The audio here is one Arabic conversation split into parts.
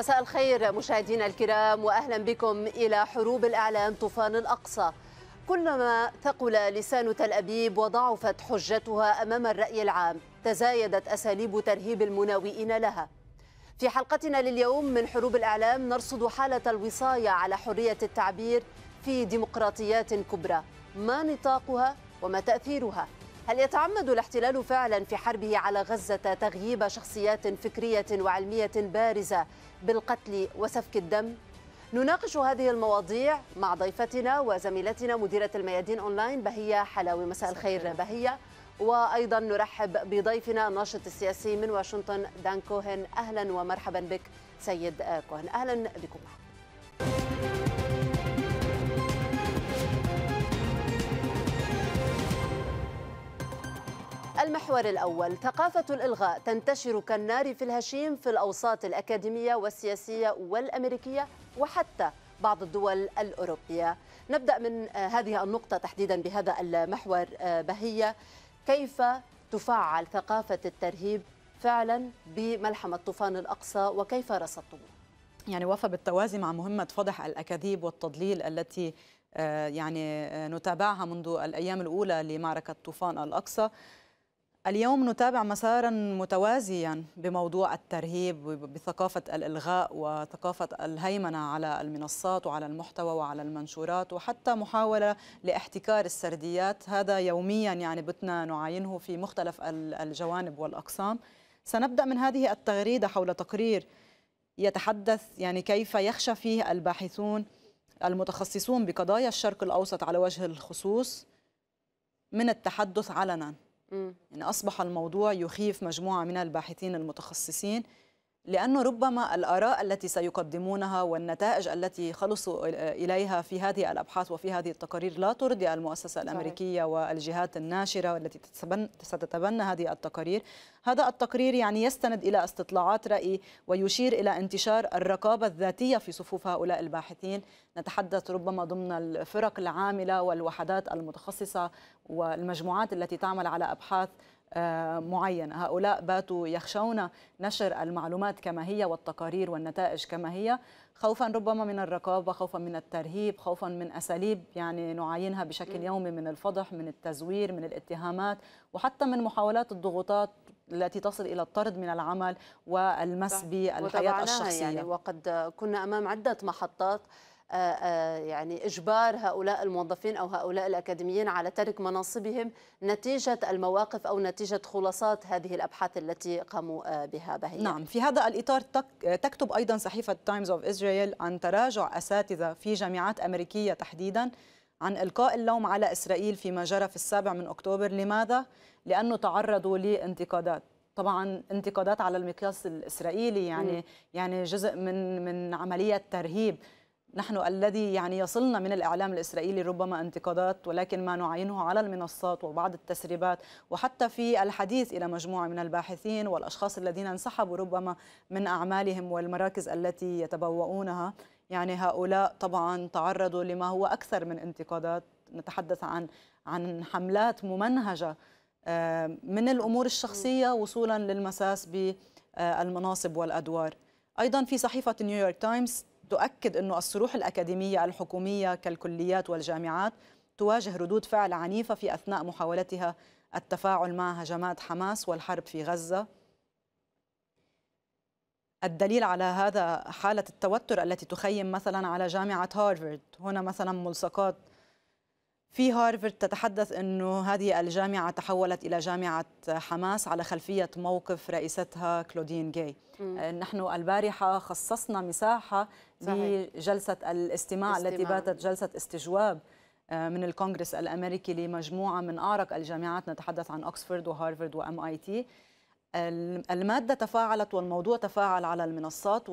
مساء الخير مشاهدينا الكرام واهلا بكم الى حروب الاعلام طوفان الاقصى كلما ثقل لسان تل ابيب وضعفت حجتها امام الراي العام تزايدت اساليب ترهيب المناوئين لها في حلقتنا لليوم من حروب الاعلام نرصد حاله الوصايه على حريه التعبير في ديمقراطيات كبرى ما نطاقها وما تاثيرها هل يتعمد الاحتلال فعلا في حربه على غزه تغييب شخصيات فكريه وعلميه بارزه بالقتل وسفك الدم نناقش هذه المواضيع مع ضيفتنا وزميلتنا مديرة الميادين أونلاين بهية حلاوي مساء الخير بهية وأيضا نرحب بضيفنا الناشط السياسي من واشنطن دان كوهن أهلا ومرحبا بك سيد كوهن أهلا بكم المحور الأول ثقافة الإلغاء تنتشر كالنار في الهشيم في الأوساط الأكاديمية والسياسية والأمريكية وحتى بعض الدول الأوروبية نبدأ من آه، هذه النقطة تحديدا بهذا المحور آه، بهية كيف تفعل ثقافة الترهيب فعلا بملحمة طوفان الأقصى وكيف رصدتم يعني وفى بالتوازي مع مهمة فضح الأكاذيب والتضليل التي آه، يعني نتابعها منذ الأيام الأولى لمعركة طوفان الأقصى اليوم نتابع مسارا متوازيا بموضوع الترهيب بثقافة الإلغاء وثقافة الهيمنة على المنصات وعلى المحتوى وعلى المنشورات وحتى محاولة لاحتكار السرديات هذا يوميا يعني بتنا نعاينه في مختلف الجوانب والأقسام سنبدأ من هذه التغريدة حول تقرير يتحدث يعني كيف يخشى فيه الباحثون المتخصصون بقضايا الشرق الأوسط على وجه الخصوص من التحدث علناً يعني أصبح الموضوع يخيف مجموعة من الباحثين المتخصصين لأنه ربما الآراء التي سيقدمونها والنتائج التي خلصوا إليها في هذه الأبحاث وفي هذه التقارير لا ترضي المؤسسة الأمريكية والجهات الناشرة التي ستتبنى هذه التقارير هذا التقرير يعني يستند إلى استطلاعات رأي ويشير إلى انتشار الرقابة الذاتية في صفوف هؤلاء الباحثين نتحدث ربما ضمن الفرق العاملة والوحدات المتخصصة والمجموعات التي تعمل على أبحاث آه، معينة هؤلاء باتوا يخشون نشر المعلومات كما هي والتقارير والنتائج كما هي خوفا ربما من الرقابة خوفا من الترهيب خوفا من أساليب يعني نعاينها بشكل يومي من الفضح من التزوير من الاتهامات وحتى من محاولات الضغوطات التي تصل الى الطرد من العمل والمس بالحياه الشخصيه يعني وقد كنا امام عده محطات آه، آه، يعني إجبار هؤلاء الموظفين أو هؤلاء الأكاديميين على ترك مناصبهم نتيجة المواقف أو نتيجة خلاصات هذه الأبحاث التي قاموا آه، بها بهي. نعم في هذا الإطار تكتب أيضا صحيفة تايمز أوف إسرائيل عن تراجع أساتذة في جامعات أمريكية تحديدا عن إلقاء اللوم على إسرائيل فيما جرى في السابع من أكتوبر لماذا؟ لأنه تعرضوا لانتقادات طبعا انتقادات على المقياس الاسرائيلي يعني م. يعني جزء من من عمليه ترهيب نحن الذي يعني يصلنا من الإعلام الإسرائيلي ربما انتقادات ولكن ما نعاينه على المنصات وبعض التسريبات وحتى في الحديث إلى مجموعة من الباحثين والأشخاص الذين انسحبوا ربما من أعمالهم والمراكز التي يتبوؤونها يعني هؤلاء طبعا تعرضوا لما هو أكثر من انتقادات نتحدث عن عن حملات ممنهجة آه، من الأمور الشخصية وصولا للمساس بالمناصب والأدوار أيضا في صحيفة نيويورك تايمز تؤكد أن الصروح الأكاديمية الحكومية كالكليات والجامعات تواجه ردود فعل عنيفة في أثناء محاولتها التفاعل مع هجمات حماس والحرب في غزة الدليل على هذا حالة التوتر التي تخيم مثلا على جامعة هارفارد هنا مثلا ملصقات في هارفرد تتحدث أنه هذه الجامعة تحولت إلى جامعة حماس على خلفية موقف رئيستها كلودين جاي آه، نحن البارحة خصصنا مساحة صحيح. لجلسة الاستماع استماع. التي باتت جلسة استجواب آه، من الكونغرس الأمريكي لمجموعة من أعرق الجامعات نتحدث عن أكسفورد وهارفرد وأم آي تي المادة تفاعلت والموضوع تفاعل على المنصات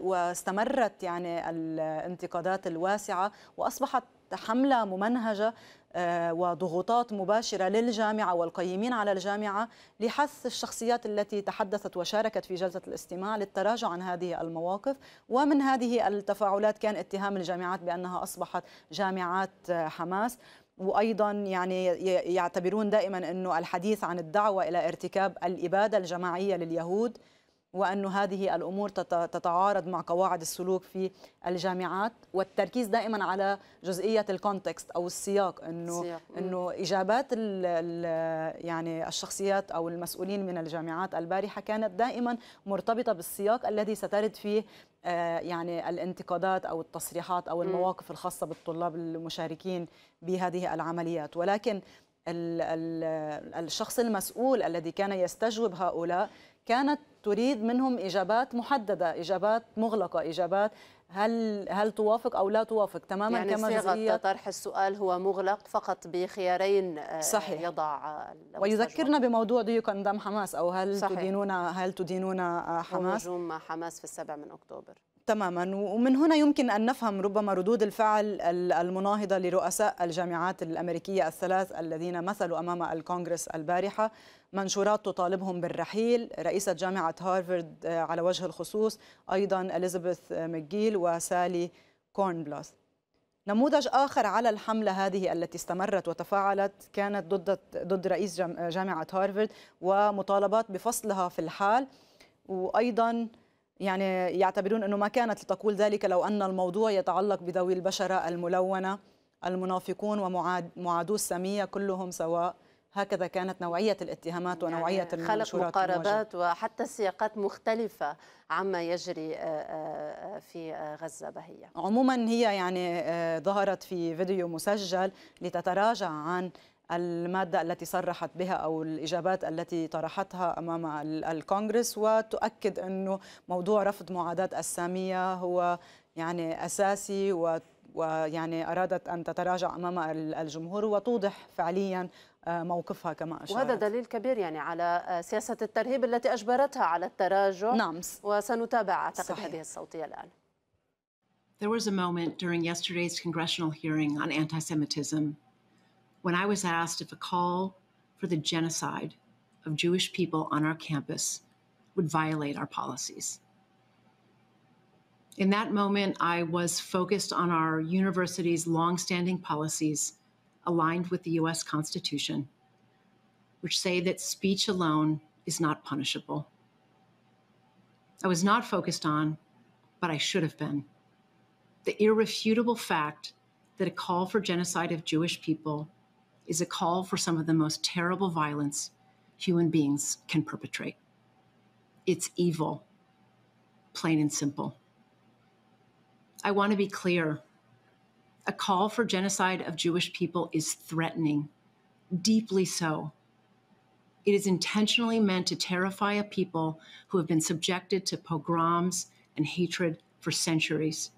واستمرت يعني الانتقادات الواسعة وأصبحت حملة ممنهجة آه، وضغوطات مباشرة للجامعة والقيمين على الجامعة لحث الشخصيات التي تحدثت وشاركت في جلسة الاستماع للتراجع عن هذه المواقف ومن هذه التفاعلات كان اتهام الجامعات بأنها أصبحت جامعات آه، حماس وايضا يعني يعتبرون دائما انه الحديث عن الدعوه الى ارتكاب الاباده الجماعيه لليهود وأن هذه الأمور تتعارض مع قواعد السلوك في الجامعات والتركيز دائما على جزئية الكونتكست أو السياق أنه أنه إجابات الـ ال يعني الشخصيات أو المسؤولين من الجامعات البارحة كانت دائما مرتبطة بالسياق الذي سترد فيه آه، يعني الانتقادات او التصريحات او المواقف الخاصه بالطلاب المشاركين بهذه العمليات ولكن الشخص المسؤول الذي كان يستجوب هؤلاء كانت تريد منهم اجابات محدده، اجابات مغلقه، اجابات هل هل توافق او لا توافق تماما يعني كما صيغه طرح السؤال هو مغلق فقط بخيارين آه، صحيح يضع ويذكرنا بموضوع ديو you حماس او هل صحيح. تدينون هل تدينون آه، حماس هجوم حماس في السابع من اكتوبر تماما ومن هنا يمكن أن نفهم ربما ردود الفعل المناهضة لرؤساء الجامعات الأمريكية الثلاث الذين مثلوا أمام الكونغرس البارحة منشورات تطالبهم بالرحيل رئيسة جامعة هارفرد آه، على وجه الخصوص أيضا إليزابيث مكجيل وسالي كورنبلاث نموذج آخر على الحملة هذه التي استمرت وتفاعلت كانت ضد ضد رئيس جامعة هارفرد ومطالبات بفصلها في الحال وأيضا يعني يعتبرون أنه ما كانت لتقول ذلك لو أن الموضوع يتعلق بذوي البشرة الملونة المنافقون ومعادو السامية كلهم سواء هكذا كانت نوعية الاتهامات يعني ونوعية يعني خلق مقاربات الموجة. وحتى سياقات مختلفة عما يجري آه، آه، آه، في غزة بهية عموما هي يعني ظهرت في فيديو مسجل لتتراجع عن المادة التي صرحت بها أو الإجابات التي طرحتها أمام الكونغرس وتؤكد أنه موضوع رفض معاداة السامية هو يعني أساسي ويعني أرادت أن تتراجع أمام الجمهور وتوضح فعليا موقفها كما أشارت وهذا دليل كبير يعني على سياسة الترهيب التي أجبرتها على التراجع نعم وسنتابع أعتقد صحيح. هذه الصوتية الآن There was a moment during yesterday's congressional hearing on anti Semitism when I was asked if a call for the genocide of Jewish people on our campus would violate our policies. In that moment, I was focused on our university's longstanding policies aligned with the U.S. Constitution, which say that speech alone is not punishable. I was not focused on, but I should have been, the irrefutable fact that a call for genocide of Jewish people is a call for some of the most terrible violence human beings can perpetrate. It's evil, plain and simple. I want to be clear a call for genocide of Jewish people is threatening, deeply so. It is intentionally meant to terrify a people who have been subjected to pogroms and hatred for centuries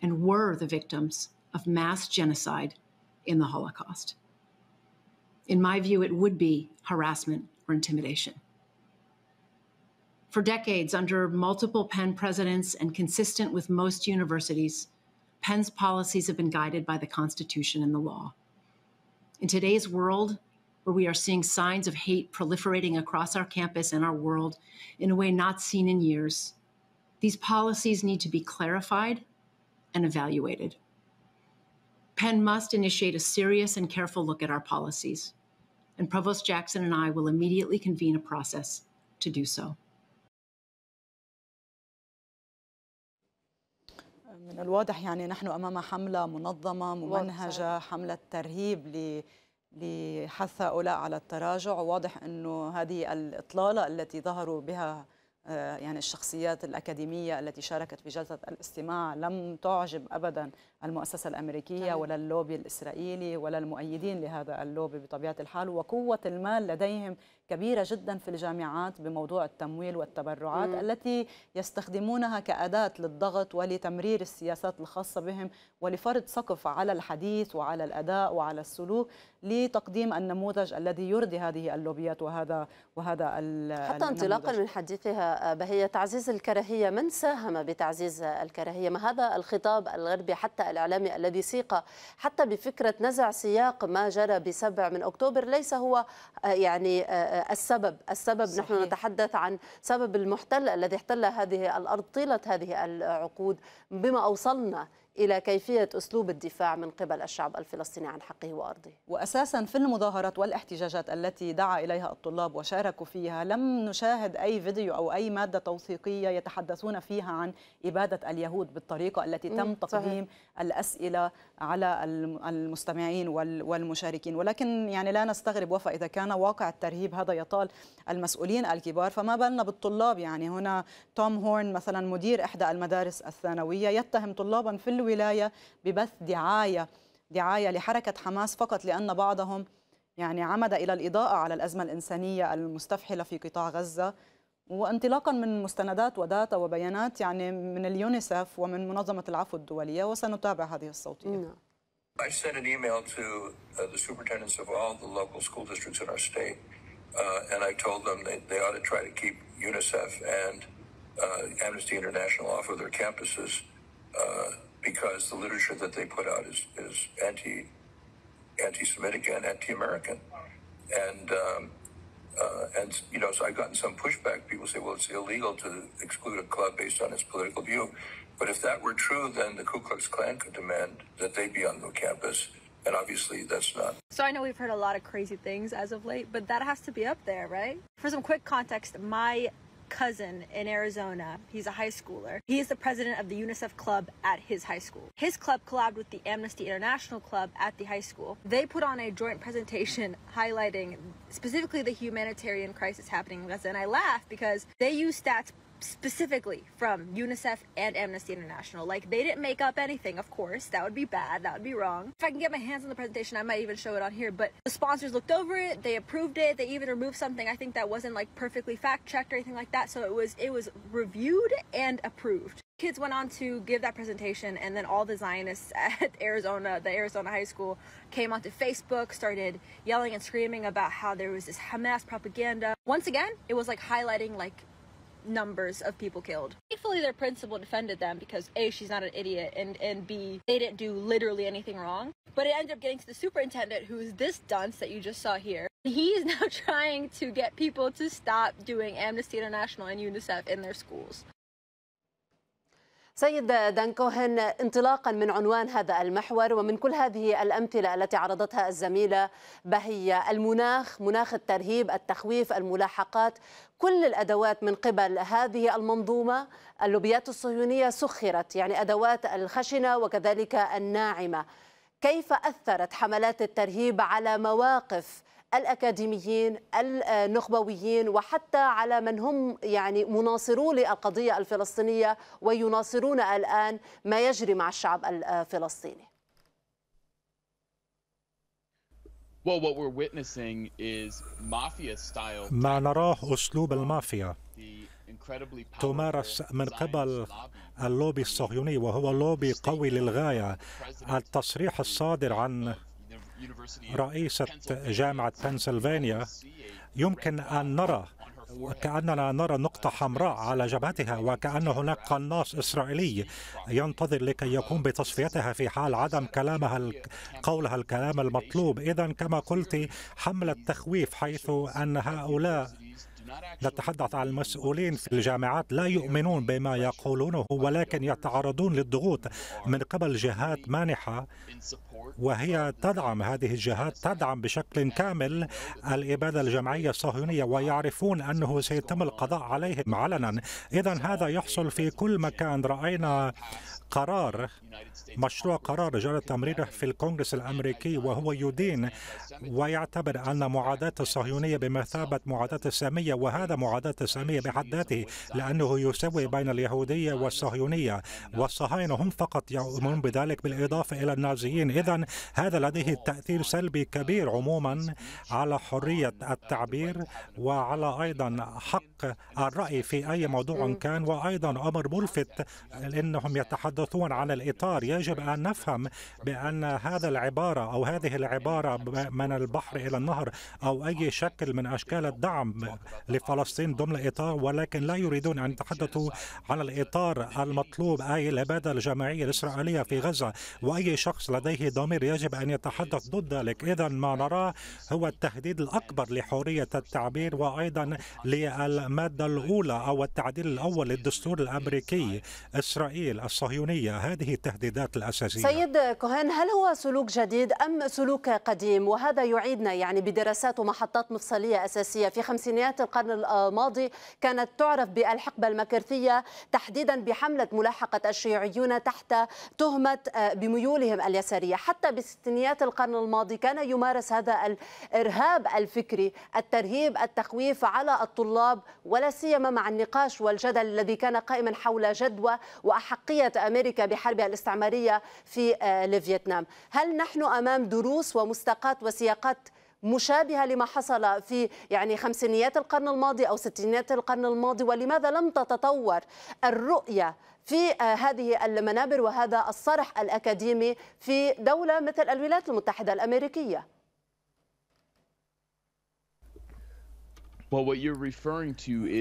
and were the victims of mass genocide in the Holocaust. In my view, it would be harassment or intimidation. For decades, under multiple Penn presidents and consistent with most universities, Penn's policies have been guided by the Constitution and the law. In today's world, where we are seeing signs of hate proliferating across our campus and our world in a way not seen in years, these policies need to be clarified and evaluated. Penn must initiate a serious and careful look at our policies, and Provost Jackson and I will immediately convene a process to do so. من الواضح يعني نحن امام حمله منظمه ممنهجه حمله ترهيب ل لحث هؤلاء على التراجع واضح انه هذه الاطلاله التي ظهروا بها آه، يعني الشخصيات الأكاديمية التي شاركت في جلسة الاستماع لم تعجب أبدا المؤسسة الأمريكية ولا اللوبي الإسرائيلي ولا المؤيدين لهذا اللوبي بطبيعة الحال وقوة المال لديهم كبيرة جدا في الجامعات بموضوع التمويل والتبرعات مم. التي يستخدمونها كأداة للضغط ولتمرير السياسات الخاصة بهم ولفرض سقف على الحديث وعلى الأداء وعلى السلوك لتقديم النموذج الذي يرضي هذه اللوبيات وهذا وهذا حتى انطلاقا من حديثها بهي آه، تعزيز الكراهية من ساهم بتعزيز الكراهية ما هذا الخطاب الغربي حتى الإعلامي الذي سيق حتى بفكرة نزع سياق ما جرى ب7 من أكتوبر ليس هو آه، يعني آه، السبب السبب صحيح. نحن نتحدث عن سبب المحتل الذي احتل هذه الأرض طيلة هذه العقود بما أوصلنا إلى كيفية أسلوب الدفاع من قبل الشعب الفلسطيني عن حقه وأرضه وأساسا في المظاهرات والاحتجاجات التي دعا إليها الطلاب وشاركوا فيها لم نشاهد أي فيديو أو أي مادة توثيقية يتحدثون فيها عن إبادة اليهود بالطريقة التي تم تقديم الأسئلة على المستمعين والمشاركين ولكن يعني لا نستغرب وفاء إذا كان واقع الترهيب هذا يطال المسؤولين الكبار فما بالنا بالطلاب يعني هنا توم هورن مثلا مدير إحدى المدارس الثانوية يتهم طلابا في الولاية ببث دعاية دعاية لحركة حماس فقط لأن بعضهم يعني عمد إلى الإضاءة على الأزمة الإنسانية المستفحلة في قطاع غزة وانطلاقا من مستندات وداتا وبيانات يعني من اليونيسف ومن منظمة العفو الدولية وسنتابع هذه الصوتية نعم. I sent an email to uh, the superintendents of all the local school districts in our state, uh, and I told them that they ought to try to keep UNICEF and uh, Amnesty International off of their campuses. Uh, because the literature that they put out is, is anti anti Semitic and anti American. And um, uh, and you know, so I've gotten some pushback. People say, well, it's illegal to exclude a club based on its political view. But if that were true, then the Ku Klux Klan could demand that they be on the campus. And obviously, that's not. So I know we've heard a lot of crazy things as of late, but that has to be up there, right? For some quick context, my cousin in Arizona. He's a high schooler. He is the president of the UNICEF club at his high school. His club collabed with the Amnesty International club at the high school. They put on a joint presentation highlighting specifically the humanitarian crisis happening in Gaza. And I laugh because they use stats specifically from UNICEF and Amnesty International. Like, they didn't make up anything, of course. That would be bad. That would be wrong. If I can get my hands on the presentation, I might even show it on here. But the sponsors looked over it. They approved it. They even removed something I think that wasn't like perfectly fact checked or anything like that. So it was it was reviewed and approved. Kids went on to give that presentation, and then all the Zionists at Arizona, the Arizona High School, came onto Facebook, started yelling and screaming about how there was this Hamas propaganda. Once again, it was like highlighting like numbers of people killed. Thankfully, their principal defended them because A, she's not an idiot, and, and B, they didn't do literally anything wrong. But it ended up getting to the superintendent, who is this dunce that you just saw here. He is now trying to get people to stop doing Amnesty International and UNICEF in their schools. سيد دان كوهن انطلاقا من عنوان هذا المحور ومن كل هذه الامثله التي عرضتها الزميله بهيه المناخ مناخ الترهيب التخويف الملاحقات كل الادوات من قبل هذه المنظومه اللوبيات الصهيونيه سخرت يعني ادوات الخشنه وكذلك الناعمه كيف اثرت حملات الترهيب على مواقف الأكاديميين النخبويين وحتى على من هم يعني مناصرو للقضية الفلسطينية ويناصرون الآن ما يجري مع الشعب الفلسطيني آه، ما نراه أسلوب المافيا تمارس من قبل اللوبي الصهيوني وهو لوبي قوي للغاية التصريح الصادر عن رئيسة جامعة بنسلفانيا يمكن أن نرى وكأننا نرى نقطة حمراء على جبهتها وكأن هناك قناص إسرائيلي ينتظر لكي يقوم بتصفيتها في حال عدم كلامها قولها الكلام المطلوب إذا كما قلت حملة تخويف حيث أن هؤلاء نتحدث عن المسؤولين في الجامعات لا يؤمنون بما يقولونه ولكن يتعرضون للضغوط من قبل جهات مانحة وهي تدعم هذه الجهات تدعم بشكل كامل الإبادة الجمعية الصهيونية ويعرفون أنه سيتم القضاء عليهم علنا إذا هذا يحصل في كل مكان رأينا قرار مشروع قرار جرى تمريره في الكونغرس الأمريكي وهو يدين ويعتبر أن معاداة الصهيونية بمثابة معاداة السامية وهذا معاداة السامية بحد ذاته لأنه يسوي بين اليهودية والصهيونية والصهاينة هم فقط يؤمنون بذلك بالإضافة إلى النازيين إذا هذا لديه تأثير سلبي كبير عموما على حرية التعبير وعلى أيضا حق الرأي في أي موضوع كان وأيضا أمر ملفت أنهم يتحدثون يتحدثون عن الإطار يجب أن نفهم بأن هذا العبارة أو هذه العبارة من البحر إلى النهر أو أي شكل من أشكال الدعم لفلسطين ضمن الإطار ولكن لا يريدون أن يتحدثوا عن الإطار المطلوب أي الإبادة الجماعية الإسرائيلية في غزة وأي شخص لديه ضمير يجب أن يتحدث ضد ذلك إذا ما نراه هو التهديد الأكبر لحرية التعبير وأيضا للمادة الأولى أو التعديل الأول للدستور الأمريكي إسرائيل الصهيوني الصهيونية هذه التهديدات الأساسية سيد كوهين هل هو سلوك جديد أم سلوك قديم وهذا يعيدنا يعني بدراسات ومحطات مفصلية أساسية في خمسينيات القرن الماضي كانت تعرف بالحقبة المكرثية تحديدا بحملة ملاحقة الشيوعيون تحت تهمة آه، بميولهم اليسارية حتى بستينيات القرن الماضي كان يمارس هذا الإرهاب الفكري الترهيب التخويف على الطلاب ولا سيما مع النقاش والجدل الذي كان قائما حول جدوى وأحقية أمريكا أمريكا بحربها الاستعمارية في آه، لفيتنام هل نحن أمام دروس ومستقات وسياقات مشابهه لما حصل في يعني خمسينيات القرن الماضي او ستينيات القرن الماضي ولماذا لم تتطور الرؤيه في آه، هذه المنابر وهذا الصرح الاكاديمي في دوله مثل الولايات المتحده الامريكيه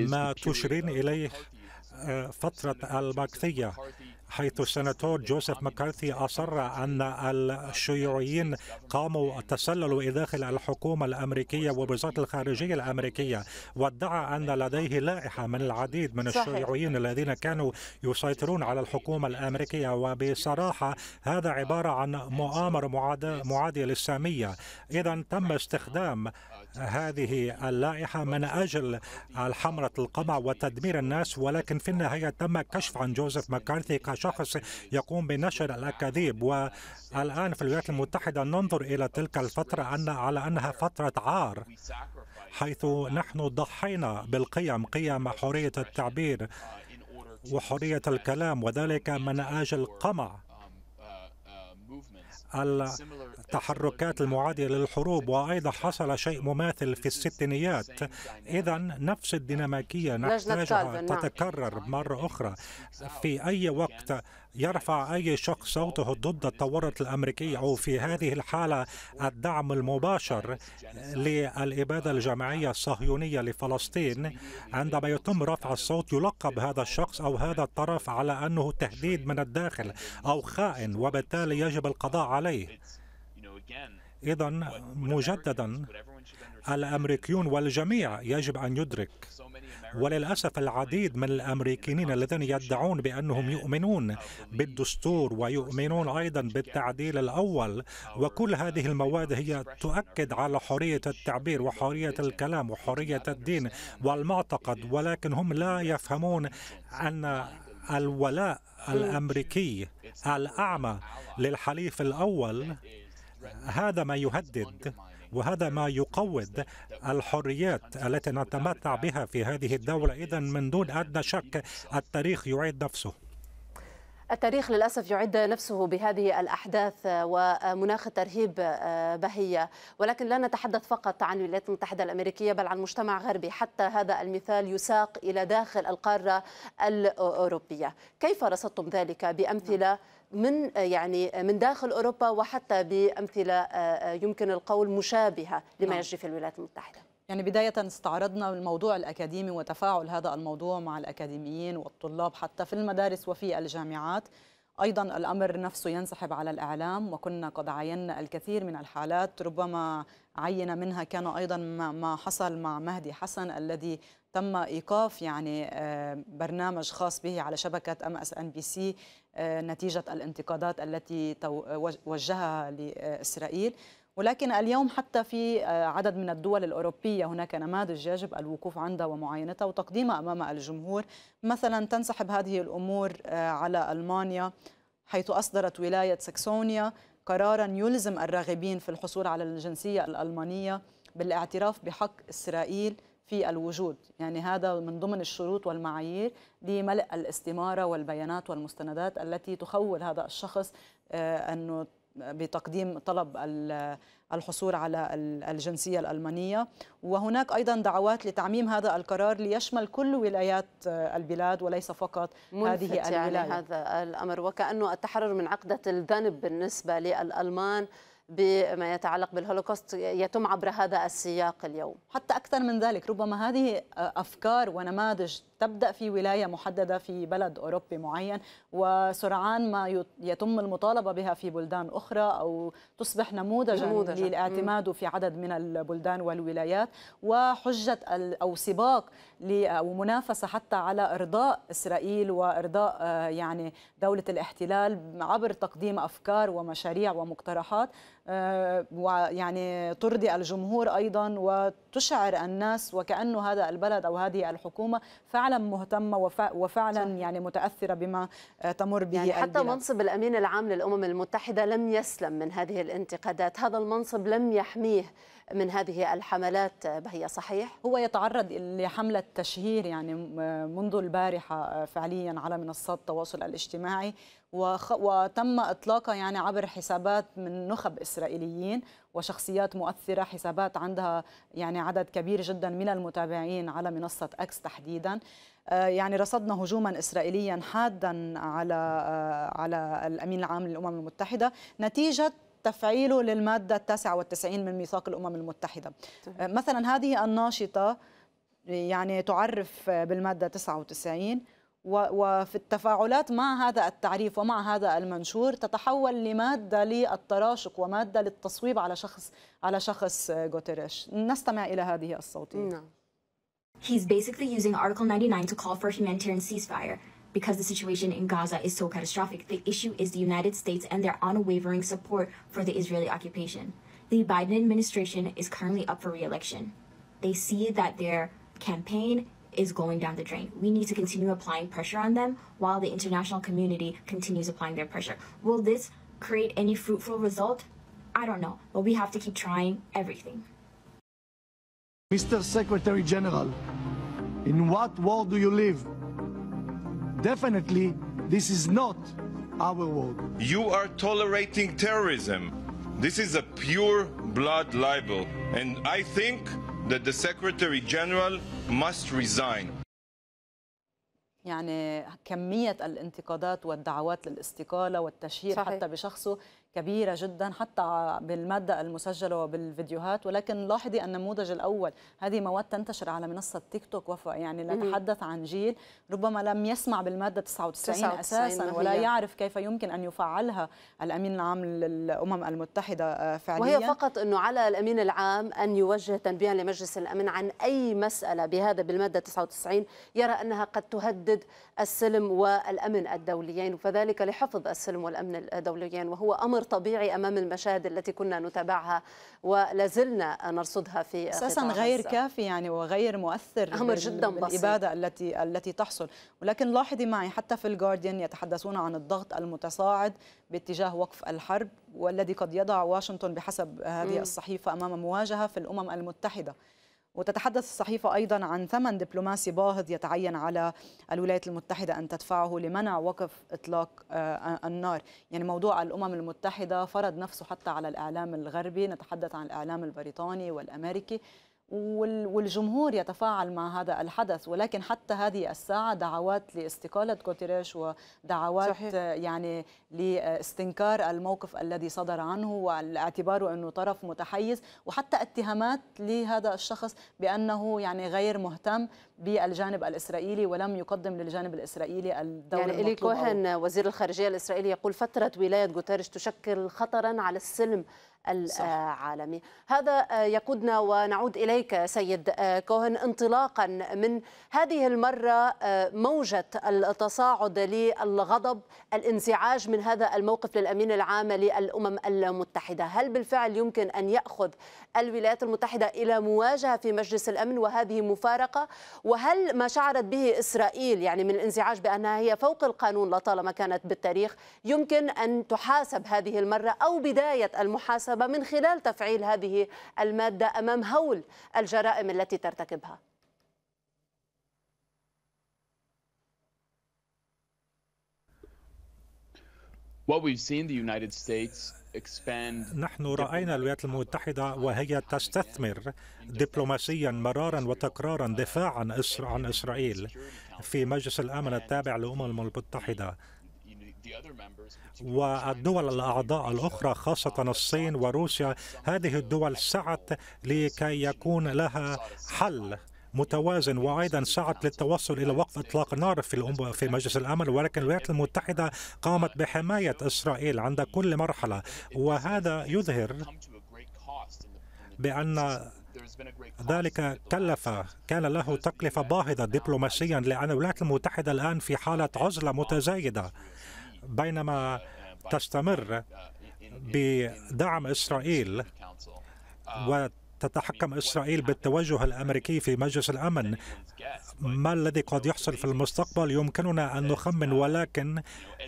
ما تشرين إليه فترة البعثية حيث السناتور جوزيف مكارثي أصر أن الشيوعيين قاموا تسللوا إلى داخل الحكومة الأمريكية ووزارة الخارجية الأمريكية وادعى أن لديه لائحة من العديد من الشيوعيين الذين كانوا يسيطرون على الحكومة الأمريكية وبصراحة هذا عبارة عن مؤامرة معادية للسامية إذا تم استخدام هذه اللائحة من أجل الحمرة القمع وتدمير الناس ولكن في النهاية تم كشف عن جوزيف مكارثي كشخص يقوم بنشر الأكاذيب والآن في الولايات المتحدة ننظر إلى تلك الفترة أن على أنها فترة عار حيث نحن ضحينا بالقيم قيم حرية التعبير وحرية الكلام وذلك من أجل قمع تحركات المعادية للحروب وأيضا حصل شيء مماثل في الستينيات إذا نفس الديناميكية نحتاجها نعم. تتكرر مرة أخرى في أي وقت يرفع أي شخص صوته ضد التورط الأمريكي أو في هذه الحالة الدعم المباشر للإبادة الجماعية الصهيونية لفلسطين عندما يتم رفع الصوت يلقب هذا الشخص أو هذا الطرف على أنه تهديد من الداخل أو خائن وبالتالي يجب القضاء عليه اذا مجددا الامريكيون والجميع يجب ان يدرك وللاسف العديد من الامريكيين الذين يدعون بانهم يؤمنون بالدستور ويؤمنون ايضا بالتعديل الاول وكل هذه المواد هي تؤكد على حريه التعبير وحريه الكلام وحريه الدين والمعتقد ولكن هم لا يفهمون ان الولاء الامريكي الاعمى للحليف الاول هذا ما يهدد وهذا ما يقوض الحريات التي نتمتع بها في هذه الدولة إذا من دون أدنى شك التاريخ يعيد نفسه التاريخ للأسف يعد نفسه بهذه الأحداث ومناخ الترهيب آه، بهية ولكن لا نتحدث فقط عن الولايات المتحدة الأمريكية بل عن مجتمع غربي حتى هذا المثال يساق إلى داخل القارة الأوروبية كيف رصدتم ذلك بأمثلة من يعني من داخل اوروبا وحتى بامثله آه، آه، يمكن القول مشابهه لما نعم. يجري في الولايات المتحده يعني بداية استعرضنا الموضوع الأكاديمي وتفاعل هذا الموضوع مع الأكاديميين والطلاب حتى في المدارس وفي الجامعات أيضا الأمر نفسه ينسحب على الإعلام وكنا قد عينا الكثير من الحالات ربما عين منها كان أيضا ما حصل مع مهدي حسن الذي تم إيقاف يعني آه، برنامج خاص به على شبكة أم أس أن بي سي نتيجة الانتقادات التي وجهها لإسرائيل ولكن اليوم حتى في آه، عدد من الدول الأوروبية هناك نماذج يجب الوقوف عندها ومعاينتها وتقديمها أمام الجمهور مثلا تنسحب هذه الأمور آه، على ألمانيا حيث أصدرت ولاية سكسونيا قرارا يلزم الراغبين في الحصول على الجنسية الألمانية بالاعتراف بحق إسرائيل في الوجود يعني هذا من ضمن الشروط والمعايير لملء الاستمارة والبيانات والمستندات التي تخول هذا الشخص آه، أنه بتقديم طلب الحصول على الجنسية الألمانية وهناك أيضا دعوات لتعميم هذا القرار ليشمل كل ولايات آه، البلاد وليس فقط هذه الولايات يعني هذا الأمر وكأنه التحرر من عقدة الذنب بالنسبة للألمان بما يتعلق بالهولوكوست يتم عبر هذا السياق اليوم حتى أكثر من ذلك ربما هذه أفكار ونماذج تبدأ في ولاية محددة في بلد أوروبي معين وسرعان ما يتم المطالبة بها في بلدان أخرى أو تصبح نموذجا, نموذجاً. للاعتماد في عدد من البلدان والولايات وحجة أو سباق أو منافسة حتى على إرضاء إسرائيل وإرضاء آه، يعني دولة الاحتلال عبر تقديم أفكار ومشاريع ومقترحات آه، ويعني ترضي الجمهور أيضا وتشعر الناس وكأنه هذا البلد أو هذه الحكومة فعلا مهتمة وفعلا يعني متأثرة بما تمر به يعني حتى البلد. منصب الأمين العام للأمم المتحدة لم يسلم من هذه الانتقادات هذا المنصب لم يحميه من هذه الحملات هي صحيح؟ هو يتعرض لحملة تشهير يعني آه، منذ البارحة آه، فعليا على منصات التواصل الاجتماعي وخ... وتم اطلاقها يعني عبر حسابات من نخب اسرائيليين وشخصيات مؤثره حسابات عندها يعني عدد كبير جدا من المتابعين على منصه اكس تحديدا آه، يعني رصدنا هجوما اسرائيليا حادا على آه، على الامين العام للامم المتحده نتيجه تفعيله للماده 99 من ميثاق الامم المتحده آه، مثلا هذه الناشطه يعني تعرف بالماده 99 وفي التفاعلات مع هذا التعريف ومع هذا المنشور تتحول لمادة للتراشق ومادة للتصويب على شخص على شخص غوتيريش نستمع إلى هذه الصوتية نعم He's basically using Article 99 to call for humanitarian ceasefire because the situation in Gaza is so catastrophic. The issue is the United States and their unwavering support for the Israeli occupation. The Biden administration is currently up for re-election. They see that their campaign is going down the drain. We need to continue applying pressure on them while the international community continues applying their pressure. Will this create any fruitful result? I don't know, but we have to keep trying everything. Mr. Secretary General, in what world do you live? Definitely, this is not our world. You are tolerating terrorism. This is a pure blood libel, and I think that the Secretary General must resign. يعني كمية الانتقادات والدعوات للاستقالة والتشهير صحيح. حتى بشخصه كبيرة جدا حتى بالمادة المسجلة وبالفيديوهات ولكن لاحظي النموذج الأول هذه مواد تنتشر على منصة تيك توك وفاء يعني نتحدث عن جيل ربما لم يسمع بالمادة 99, 99 أساسا ولا يعرف كيف يمكن أن يفعلها الأمين العام للأمم المتحدة آه، فعليا وهي فقط أنه على الأمين العام أن يوجه تنبيها لمجلس الأمن عن أي مسألة بهذا بالمادة 99 يرى أنها قد تهدد السلم والأمن الدوليين فذلك لحفظ السلم والأمن الدوليين وهو أمر طبيعي امام المشاهد التي كنا نتابعها ولا زلنا نرصدها في اساسا غير حزة. كافي يعني وغير مؤثر امر جدا بسيط التي التي تحصل ولكن لاحظي معي حتى في الجارديان يتحدثون عن الضغط المتصاعد باتجاه وقف الحرب والذي قد يضع واشنطن بحسب هذه الصحيفه امام مواجهه في الامم المتحده وتتحدث الصحيفة أيضا عن ثمن دبلوماسي باهظ يتعين على الولايات المتحدة أن تدفعه لمنع وقف إطلاق آه، النار يعني موضوع الأمم المتحدة فرض نفسه حتى على الإعلام الغربي نتحدث عن الإعلام البريطاني والأمريكي والجمهور يتفاعل مع هذا الحدث ولكن حتى هذه الساعة دعوات لاستقالة كوتيريش ودعوات صحيح. يعني لاستنكار الموقف الذي صدر عنه واعتباره أنه طرف متحيز وحتى اتهامات لهذا الشخص بأنه يعني غير مهتم بالجانب الإسرائيلي ولم يقدم للجانب الإسرائيلي الدور يعني إلي كوهن وزير الخارجية الإسرائيلي يقول فترة ولاية كوتيريش تشكل خطرا على السلم العالمي صح. هذا آه، يقودنا ونعود إليك سيد آه، كوهن انطلاقا من هذه المرة آه، موجة التصاعد للغضب الانزعاج من هذا الموقف للأمين العام للأمم المتحدة هل بالفعل يمكن أن يأخذ الولايات المتحدة إلى مواجهة في مجلس الأمن وهذه مفارقة وهل ما شعرت به إسرائيل يعني من الانزعاج بأنها هي فوق القانون لطالما كانت بالتاريخ يمكن أن تحاسب هذه المرة أو بداية المحاسبة المحاسبة من خلال تفعيل هذه المادة أمام هول الجرائم التي ترتكبها نحن رأينا الولايات المتحدة وهي تستثمر دبلوماسيا مرارا وتكرارا دفاعا عن إسرائيل في مجلس الأمن التابع للأمم المتحدة والدول الأعضاء الأخرى خاصة uh, الصين وروسيا هذه الدول سعت لكي يكون لها حل متوازن وايضا سعت للتوصل الى وقف اطلاق النار في في مجلس الامن ولكن الولايات المتحده قامت uh, بحمايه اسرائيل عند كل مرحله وهذا يظهر بان ذلك كلف كان له تكلفه باهظه دبلوماسيا لان الولايات المتحده الان في حاله عزله متزايده بينما تستمر بدعم إسرائيل تتحكم إسرائيل بالتوجه الأمريكي في مجلس الأمن ما الذي قد يحصل في المستقبل يمكننا أن نخمن ولكن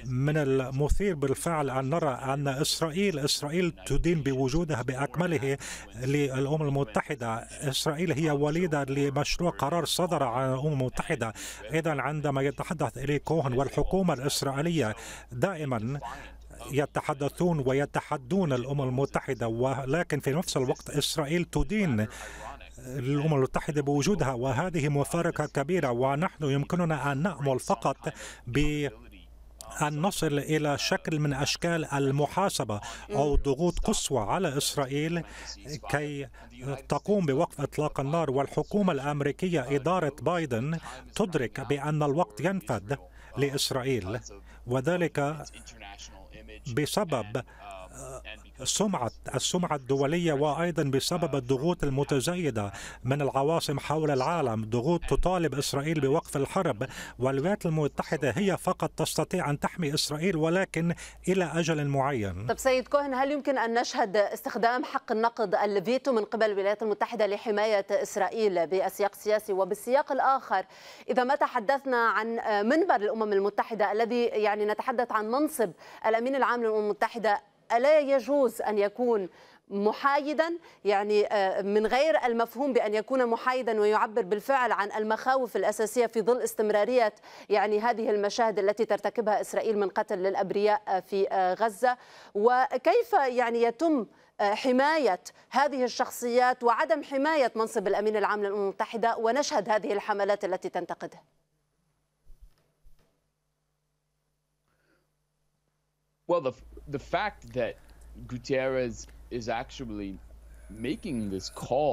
من المثير بالفعل أن نرى أن إسرائيل إسرائيل تدين بوجودها بأكمله للأمم المتحدة إسرائيل هي وليدة لمشروع قرار صدر عن الأمم المتحدة إذا عندما يتحدث إلي كوهن والحكومة الإسرائيلية دائما يتحدثون ويتحدون الأمم المتحدة ولكن في نفس الوقت إسرائيل تدين الأمم المتحدة بوجودها وهذه مفارقة كبيرة ونحن يمكننا أن نأمل فقط ب أن نصل إلى شكل من أشكال المحاسبة أو ضغوط قصوى على إسرائيل كي تقوم بوقف إطلاق النار والحكومة الأمريكية إدارة بايدن تدرك بأن الوقت ينفد لإسرائيل وذلك Bessabab, um, سمعة السمعة الدولية وأيضا بسبب الضغوط المتزايدة من العواصم حول العالم ضغوط تطالب إسرائيل بوقف الحرب والولايات المتحدة هي فقط تستطيع أن تحمي إسرائيل ولكن إلى أجل معين طب سيد كوهن هل يمكن أن نشهد استخدام حق النقد الفيتو من قبل الولايات المتحدة لحماية إسرائيل بالسياق السياسي وبالسياق الآخر إذا ما تحدثنا عن منبر الأمم المتحدة الذي يعني نتحدث عن منصب الأمين العام للأمم المتحدة ألا يجوز أن يكون محايدا يعني آه، من غير المفهوم بان يكون محايدا ويعبر بالفعل عن المخاوف الاساسيه في ظل استمراريه يعني هذه المشاهد التي ترتكبها اسرائيل من قتل للابرياء آه، في آه، غزه وكيف يعني يتم حمايه هذه الشخصيات وعدم حمايه منصب الامين العام للامم المتحده ونشهد هذه الحملات التي تنتقده Well, the the fact that Gutierrez is actually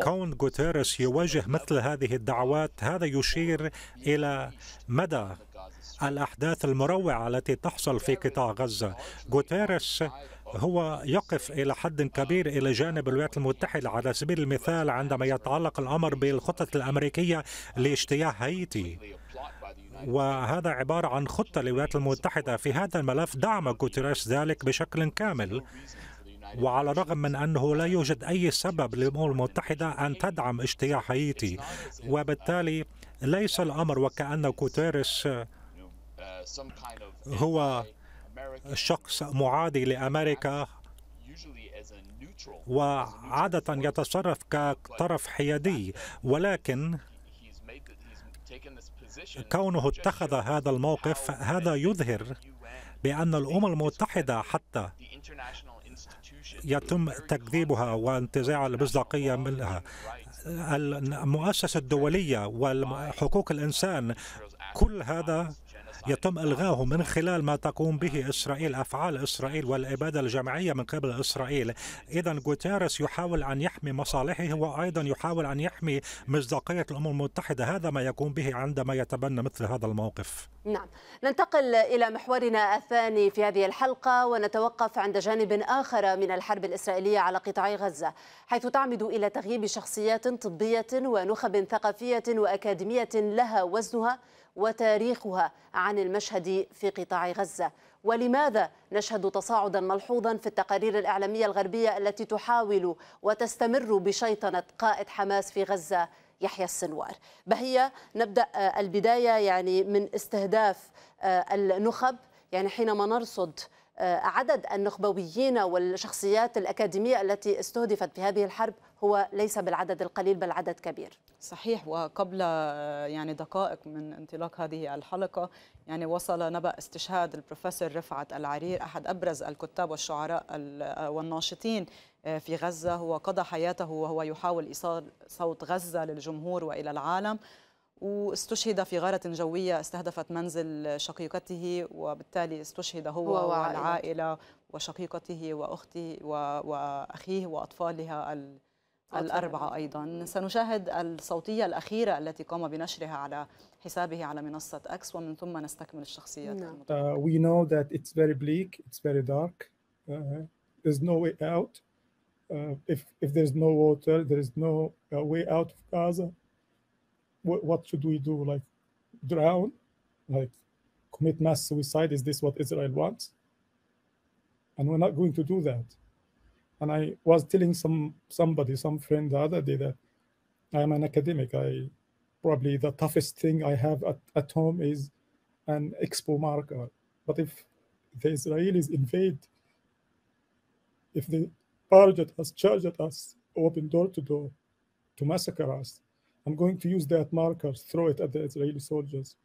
كون غوتيريش يواجه مثل هذه الدعوات هذا يشير الى مدى الاحداث المروعه التي تحصل في قطاع غزه غوتيريش هو يقف إلى حد كبير إلى جانب الولايات المتحدة على سبيل المثال عندما يتعلق الأمر بالخطط الأمريكية لاجتياح هايتي وهذا عبارة عن خطة للولايات المتحدة في هذا الملف دعم غوتيريش ذلك بشكل كامل وعلى الرغم من أنه لا يوجد أي سبب للأمم المتحدة أن تدعم اجتياح هايتي وبالتالي uh, ليس الأمر وكأن غوتيريش uh, هو شخص معادي لأمريكا وعادة يتصرف كطرف حيادي ولكن كونه اتخذ هذا الموقف هذا يظهر بأن الأمم المتحدة حتى يتم تكذيبها وانتزاع المصداقية منها المؤسسة الدولية وحقوق الإنسان كل هذا يتم إلغاه من خلال ما تقوم به إسرائيل أفعال إسرائيل والإبادة الجماعية من قبل إسرائيل إذا غوتيرس يحاول أن يحمي مصالحه وأيضا يحاول أن يحمي مصداقية الأمم المتحدة هذا ما يقوم به عندما يتبنى مثل هذا الموقف نعم ننتقل إلى محورنا الثاني في هذه الحلقة ونتوقف عند جانب آخر من الحرب الإسرائيلية على قطاع غزة حيث تعمد إلى تغييب شخصيات طبية ونخب ثقافية وأكاديمية لها وزنها وتاريخها عن المشهد في قطاع غزة ولماذا نشهد تصاعدا ملحوظا في التقارير الإعلامية الغربية التي تحاول وتستمر بشيطنة قائد حماس في غزة يحيى السنوار بهي نبدأ آه، البداية يعني من استهداف آه، النخب يعني حينما نرصد آه، عدد النخبويين والشخصيات الأكاديمية التي استهدفت في هذه الحرب هو ليس بالعدد القليل بل عدد كبير صحيح وقبل آه، يعني دقائق من انطلاق هذه الحلقة يعني وصل نبأ استشهاد البروفيسور رفعت العرير أحد أبرز الكتاب والشعراء آه، والناشطين آه، في غزة هو قضى حياته وهو يحاول إيصال صوت غزة للجمهور وإلى العالم واستشهد في غارة جوية استهدفت منزل شقيقته وبالتالي استشهد هو, هو والعائلة وشقيقته وأخته وأخيه وأطفالها الأربعة أيضا سنشاهد الصوتية الأخيرة التي قام بنشرها على حسابه على منصة أكس ومن ثم نستكمل الشخصيات uh, We know that it's very bleak, it's very dark, uh, there's no way out Uh, if if there's no water, there is no uh, way out of Gaza. what should we do? Like drown? Like commit mass suicide? Is this what Israel wants? And we're not going to do that. And I was telling some somebody, some friend the other day that I am an academic. I probably the toughest thing I have at, at home is an expo marker. But if the Israelis invade, if they barge has us, charge at us, open door to door to massacre us, I'm going to use that marker, throw it at the Israeli soldiers,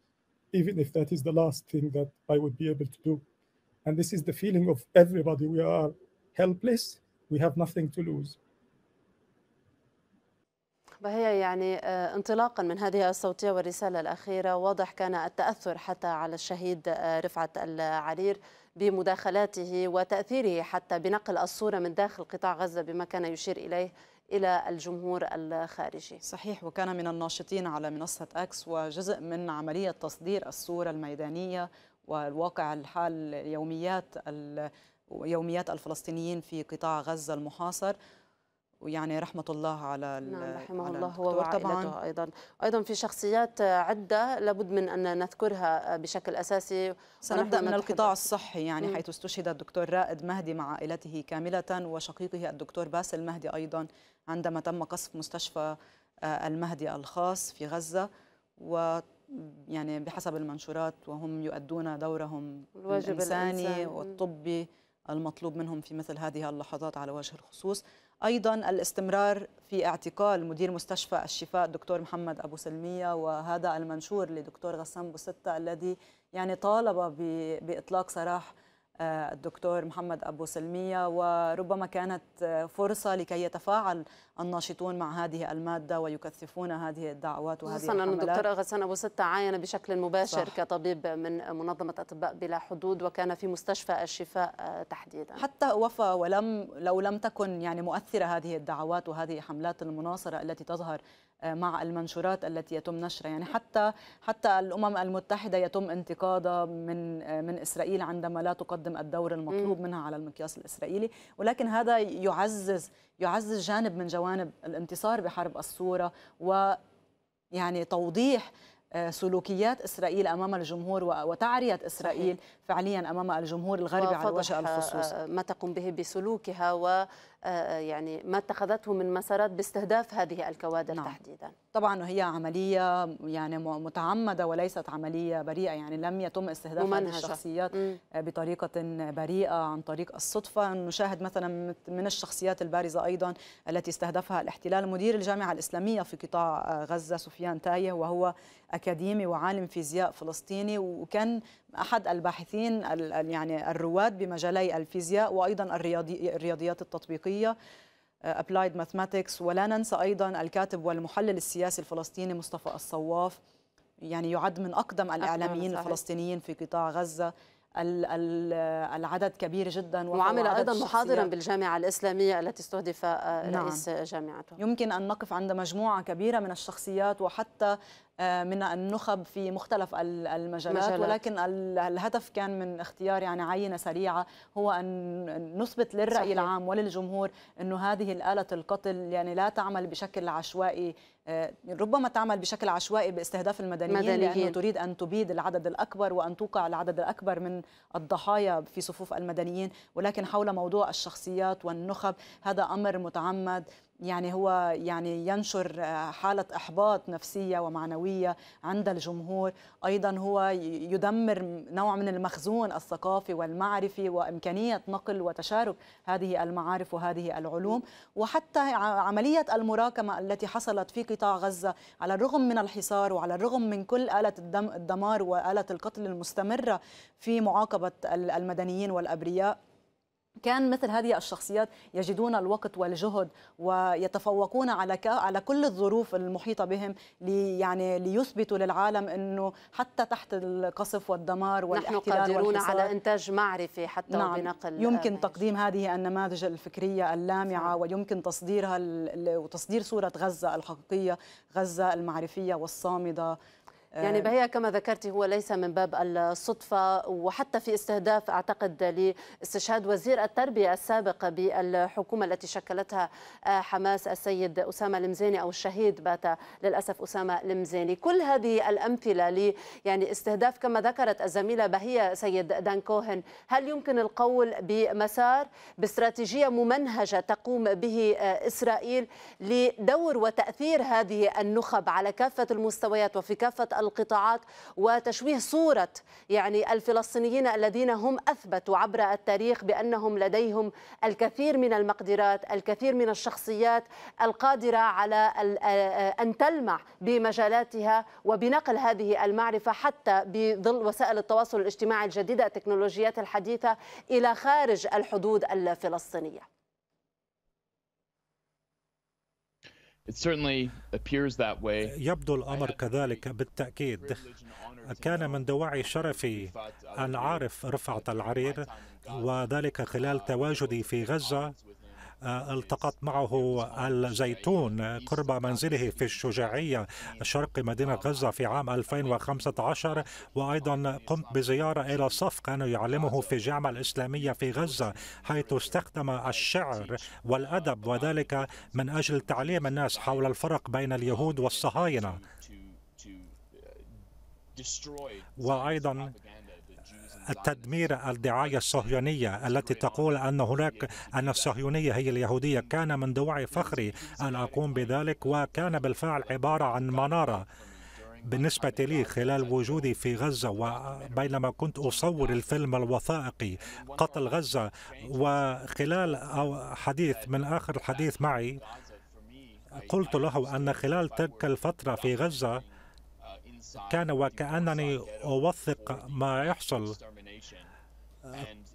even if that is the last thing that I would be able to do. And this is the feeling of everybody. We are helpless we have nothing to lose. وهي يعني آه، انطلاقا من هذه الصوتية والرسالة الأخيرة واضح كان التأثر حتى على الشهيد آه، رفعت العرير بمداخلاته وتأثيره حتى بنقل الصورة من داخل قطاع غزة بما كان يشير إليه إلى الجمهور الخارجي صحيح وكان من الناشطين على منصة أكس وجزء من عملية تصدير الصورة الميدانية والواقع الحال يوميات ويوميات الفلسطينيين في قطاع غزة المحاصر ويعني رحمة الله على نعم رحمه على الله هو وعائلته أيضا أيضا في شخصيات عدة لابد من أن نذكرها بشكل أساسي سنبدأ من القطاع الصحي يعني مم. حيث استشهد الدكتور رائد مهدي مع عائلته كاملة وشقيقه الدكتور باسل مهدي أيضا عندما تم قصف مستشفى آه، المهدي الخاص في غزة و يعني بحسب المنشورات وهم يؤدون دورهم الواجب الإنساني والطبي المطلوب منهم في مثل هذه اللحظات على وجه الخصوص أيضا الاستمرار في اعتقال مدير مستشفى الشفاء الدكتور محمد أبو سلمية وهذا المنشور لدكتور غسان بوستة الذي يعني طالب بإطلاق سراح آه، الدكتور محمد أبو سلمية وربما كانت آه، فرصة لكي يتفاعل الناشطون مع هذه المادة ويكثفون هذه الدعوات وهذه خصوصا أن الدكتور غسان أبو ستة عاين بشكل مباشر صح. كطبيب من منظمة أطباء بلا حدود وكان في مستشفى الشفاء آه، تحديدا حتى وفى ولم لو لم تكن يعني مؤثرة هذه الدعوات وهذه حملات المناصرة التي تظهر مع المنشورات التي يتم نشرها يعني حتى حتى الامم المتحده يتم انتقادها من من اسرائيل عندما لا تقدم الدور المطلوب منها على المقياس الاسرائيلي ولكن هذا يعزز يعزز جانب من جوانب الانتصار بحرب الصوره و يعني توضيح آه، سلوكيات اسرائيل امام الجمهور وتعريه اسرائيل صحيح. فعليا امام الجمهور الغربي على وجه الخصوص آه، ما تقوم به بسلوكها و... آه، يعني ما اتخذته من مسارات باستهداف هذه الكوادر نعم. تحديدا طبعا هي عملية يعني متعمدة وليست عملية بريئة يعني لم يتم استهداف هذه الشخصيات م. بطريقة بريئة عن طريق الصدفة نشاهد مثلا من الشخصيات البارزة أيضا التي استهدفها الاحتلال مدير الجامعة الإسلامية في قطاع غزة سفيان تايه وهو أكاديمي وعالم فيزياء فلسطيني وكان احد الباحثين يعني الرواد بمجالي الفيزياء وايضا الرياضيات التطبيقيه ابلايد آه، ماثماتكس ولا ننسى ايضا الكاتب والمحلل السياسي الفلسطيني مصطفى الصواف يعني يعد من اقدم الاعلاميين الفلسطينيين في قطاع غزه العدد كبير جدا وعمل ايضا محاضرا بالجامعه الاسلاميه التي استهدف آه، نعم. رئيس نعم. جامعته يمكن ان نقف عند مجموعه كبيره من الشخصيات وحتى آه، من النخب في مختلف المجالات ولكن الهدف كان من اختيار يعني عينه سريعه هو ان نثبت للراي صحيح. العام وللجمهور انه هذه الاله القتل يعني لا تعمل بشكل عشوائي آه، ربما تعمل بشكل عشوائي باستهداف المدنيين مدنيين. لأنه تريد أن تبيد العدد الأكبر وأن توقع العدد الأكبر من الضحايا في صفوف المدنيين ولكن حول موضوع الشخصيات والنخب هذا أمر متعمد يعني هو يعني ينشر آه، حالة إحباط نفسية ومعنوية عند الجمهور أيضا هو يدمر نوع من المخزون الثقافي والمعرفي وإمكانية نقل وتشارك هذه المعارف وهذه العلوم وحتى عملية المراكمة التي حصلت في قطاع غزة على الرغم من الحصار وعلى الرغم من كل آلة الدمار وآلة القتل المستمرة في معاقبة المدنيين والأبرياء كان مثل هذه الشخصيات يجدون الوقت والجهد ويتفوقون على على كل الظروف المحيطه بهم لي يعني ليثبتوا للعالم انه حتى تحت القصف والدمار والاحتلال نحن قادرون على انتاج معرفه حتى نعم بنقل يمكن آه تقديم هذه النماذج الفكريه اللامعه ويمكن تصديرها وتصدير صوره غزه الحقيقيه غزه المعرفيه والصامده يعني آه. بهيا كما ذكرت هو ليس من باب الصدفة وحتى في استهداف أعتقد لاستشهاد وزير التربية السابق بالحكومة التي شكلتها آه، حماس السيد أسامة المزيني أو الشهيد بات للأسف أسامة المزيني كل هذه الأمثلة لي يعني استهداف كما ذكرت الزميلة بهيا سيد دان كوهن هل يمكن القول بمسار باستراتيجية ممنهجة تقوم به آه، إسرائيل لدور وتأثير هذه النخب على كافة المستويات وفي كافة القطاعات وتشويه صورة يعني الفلسطينيين الذين هم أثبتوا عبر التاريخ بأنهم لديهم الكثير من المقدرات الكثير من الشخصيات القادرة على أن تلمع بمجالاتها وبنقل هذه المعرفة حتى بظل وسائل التواصل الاجتماعي الجديدة التكنولوجيات الحديثة إلى خارج الحدود الفلسطينية يبدو الأمر كذلك بالتأكيد كان من دواعي شرفي أن أعرف رفعت العرير وذلك خلال uh, تواجدي في غزة التقط معه الزيتون قرب منزله في الشجاعية شرق مدينة غزة في عام 2015 وأيضا قمت بزيارة إلى صف كان يعلمه في الجامعة الإسلامية في غزة حيث استخدم الشعر والأدب وذلك من أجل تعليم الناس حول الفرق بين اليهود والصهاينة وأيضا التدمير الدعاية الصهيونية التي تقول أن هناك أن الصهيونية هي اليهودية كان من دواعي فخري أن أقوم بذلك وكان بالفعل عبارة عن منارة بالنسبة لي خلال وجودي في غزة وبينما كنت أصور الفيلم الوثائقي قتل غزة وخلال حديث من آخر الحديث معي قلت له أن خلال تلك الفترة في غزة كان وكأنني أوثق ما يحصل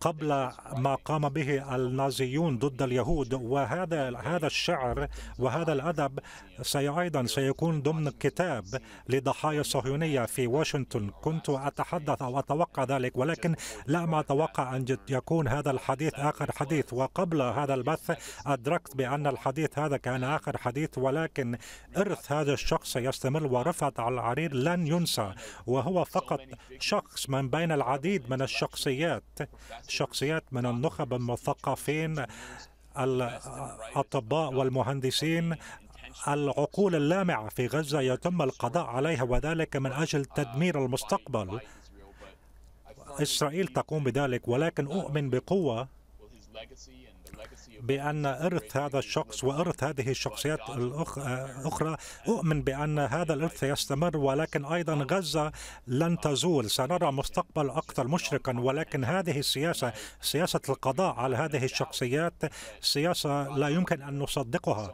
قبل ما قام به النازيون ضد اليهود وهذا هذا الشعر وهذا الادب سي ايضا سيكون ضمن كتاب لضحايا الصهيونيه في واشنطن كنت اتحدث او اتوقع ذلك ولكن لا ما اتوقع ان يكون هذا الحديث اخر حديث وقبل هذا البث ادركت بان الحديث هذا كان اخر حديث ولكن ارث هذا الشخص يستمر ورفعت على العرير لن ينسى وهو فقط شخص من بين العديد من الشخصيات شخصيات من النخب المثقفين الأطباء والمهندسين العقول اللامعة في غزة يتم القضاء عليها وذلك من أجل تدمير المستقبل إسرائيل تقوم بذلك ولكن أؤمن بقوة بأن إرث هذا الشخص وإرث هذه الشخصيات الأخرى أؤمن بأن هذا الإرث يستمر ولكن أيضا غزة لن تزول سنرى مستقبل أكثر مشرقا ولكن هذه السياسة سياسة القضاء على هذه الشخصيات سياسة لا يمكن أن نصدقها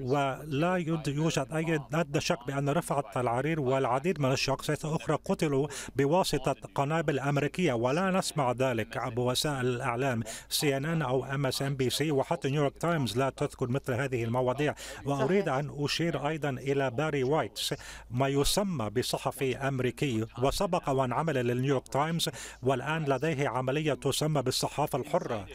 ولا يوجد أي أدنى شك بأن رفعت العرير والعديد من الشخصيات الأخرى قتلوا بواسطة قنابل أمريكية ولا نسمع ذلك بوسائل الإعلام سي إن إن أو أم اس إم بي سي وحتى نيويورك تايمز لا تذكر مثل هذه المواضيع وأريد أن أشير أيضا إلى باري وايتس ما يسمى بصحفي أمريكي وسبق وأن عمل للنيويورك تايمز والآن لديه عملية تسمى بالصحافة الحرة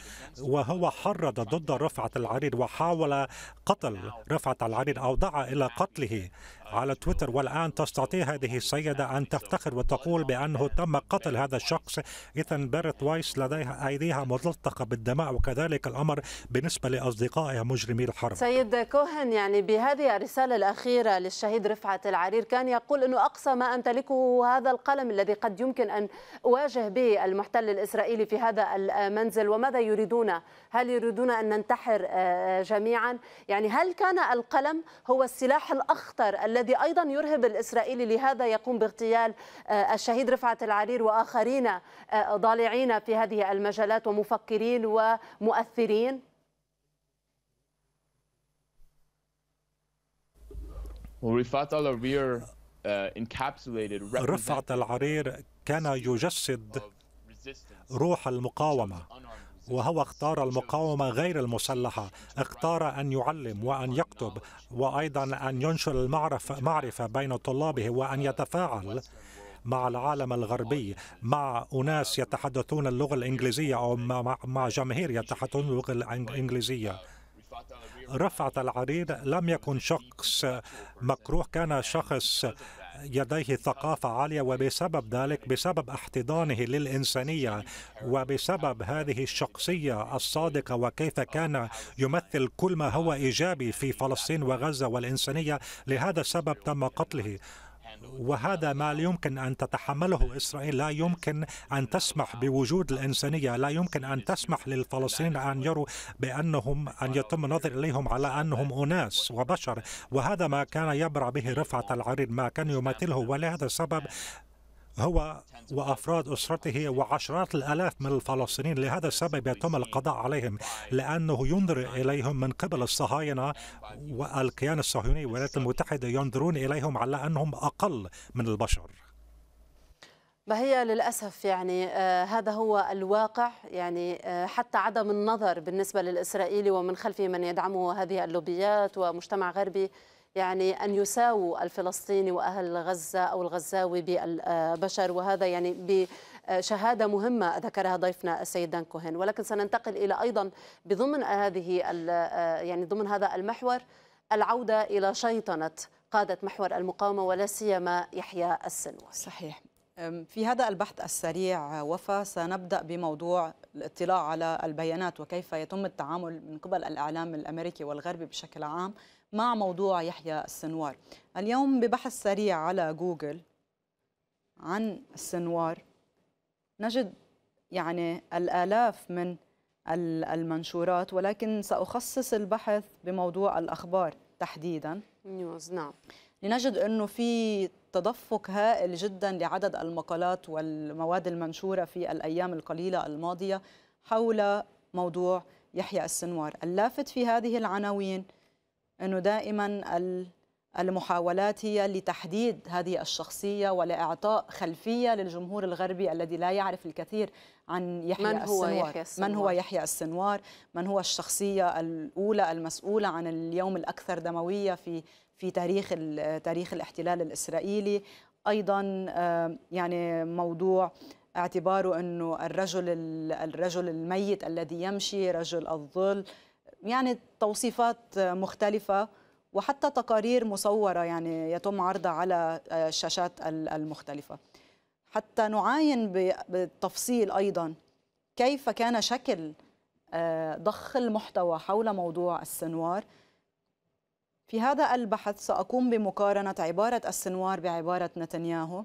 وهو حرض ضد رفعت العرير وحاول قتل رفعت العنان أو دعا إلى قتله على تويتر والآن تستطيع هذه السيدة أن تفتخر وتقول بأنه تم قتل هذا الشخص إذن بيرت وايس لديها أيديها ملتصقة بالدماء وكذلك الأمر بالنسبة لأصدقائها مجرمي الحرب سيد كوهن يعني بهذه الرسالة الأخيرة للشهيد رفعت العرير كان يقول أنه أقصى ما أمتلكه هذا القلم الذي قد يمكن أن أواجه به المحتل الإسرائيلي في هذا المنزل وماذا يريدون هل يريدون أن ننتحر آه، جميعا يعني هل كان القلم هو السلاح الأخطر الذي أيضا يرهب الإسرائيلي لهذا يقوم باغتيال آه، الشهيد رفعت العرير وآخرين آه، ضالعين في هذه المجالات ومفكرين ومؤثرين رفعت العرير uh, رفعت العرير كان يجسد روح المقاومة وهو اختار المقاومة غير المسلحة اختار أن يعلم وأن يكتب وأيضا أن ينشر المعرفة معرفة بين طلابه وأن يتفاعل مع العالم الغربي مع أناس يتحدثون اللغة الإنجليزية أو مع جماهير يتحدثون اللغة الإنجليزية رفعت العريض لم يكن شخص مكروه كان شخص لديه ثقافة عالية وبسبب ذلك بسبب احتضانه للإنسانية وبسبب هذه الشخصية الصادقة وكيف كان يمثل كل ما هو إيجابي في فلسطين وغزة والإنسانية لهذا السبب تم قتله وهذا ما لا يمكن أن تتحمله إسرائيل لا يمكن أن تسمح بوجود الإنسانية لا يمكن أن تسمح للفلسطينيين أن يروا بأنهم أن يتم النظر إليهم على أنهم أناس وبشر وهذا ما كان يبرع به رفعة العريض ما كان يمثله ولهذا السبب هو وأفراد أسرته وعشرات الآلاف من الفلسطينيين لهذا السبب يتم القضاء عليهم لأنه ينظر إليهم من قبل الصهاينة والكيان الصهيوني والولايات المتحدة ينظرون إليهم على أنهم أقل من البشر ما هي للأسف يعني آه هذا هو الواقع يعني آه حتى عدم النظر بالنسبة للإسرائيلي ومن خلفه من يدعمه هذه اللوبيات ومجتمع غربي يعني أن يساووا الفلسطيني وأهل غزة أو الغزاوي بالبشر وهذا يعني بشهادة مهمة ذكرها ضيفنا السيد دان كوهين ولكن سننتقل إلى أيضا بضمن هذه يعني ضمن هذا المحور العودة إلى شيطنة قادة محور المقاومة ولا سيما يحيى السنوار صحيح في هذا البحث السريع وفا سنبدأ بموضوع الاطلاع على البيانات وكيف يتم التعامل من قبل الإعلام الأمريكي والغربي بشكل عام مع موضوع يحيى السنوار اليوم ببحث سريع على جوجل عن السنوار نجد يعني الآلاف من المنشورات ولكن سأخصص البحث بموضوع الأخبار تحديدا نيوز نعم لنجد أنه في تدفق هائل جدا لعدد المقالات والمواد المنشورة في الأيام القليلة الماضية حول موضوع يحيى السنوار اللافت في هذه العناوين أنه دائما المحاولات هي لتحديد هذه الشخصية ولإعطاء خلفية للجمهور الغربي الذي لا يعرف الكثير عن يحيى من هو السنوار. يحيى السنوار من هو يحيى السنوار من هو الشخصية الأولى المسؤولة عن اليوم الأكثر دموية في في تاريخ تاريخ الاحتلال الإسرائيلي أيضا آه، يعني موضوع اعتباره أنه الرجل الرجل الميت الذي يمشي رجل الظل يعني توصيفات مختلفة وحتى تقارير مصورة يعني يتم عرضها على آه، الشاشات المختلفة حتى نعاين بالتفصيل أيضا كيف كان شكل آه، ضخ المحتوى حول موضوع السنوار في هذا البحث سأقوم بمقارنة عبارة السنوار بعبارة نتنياهو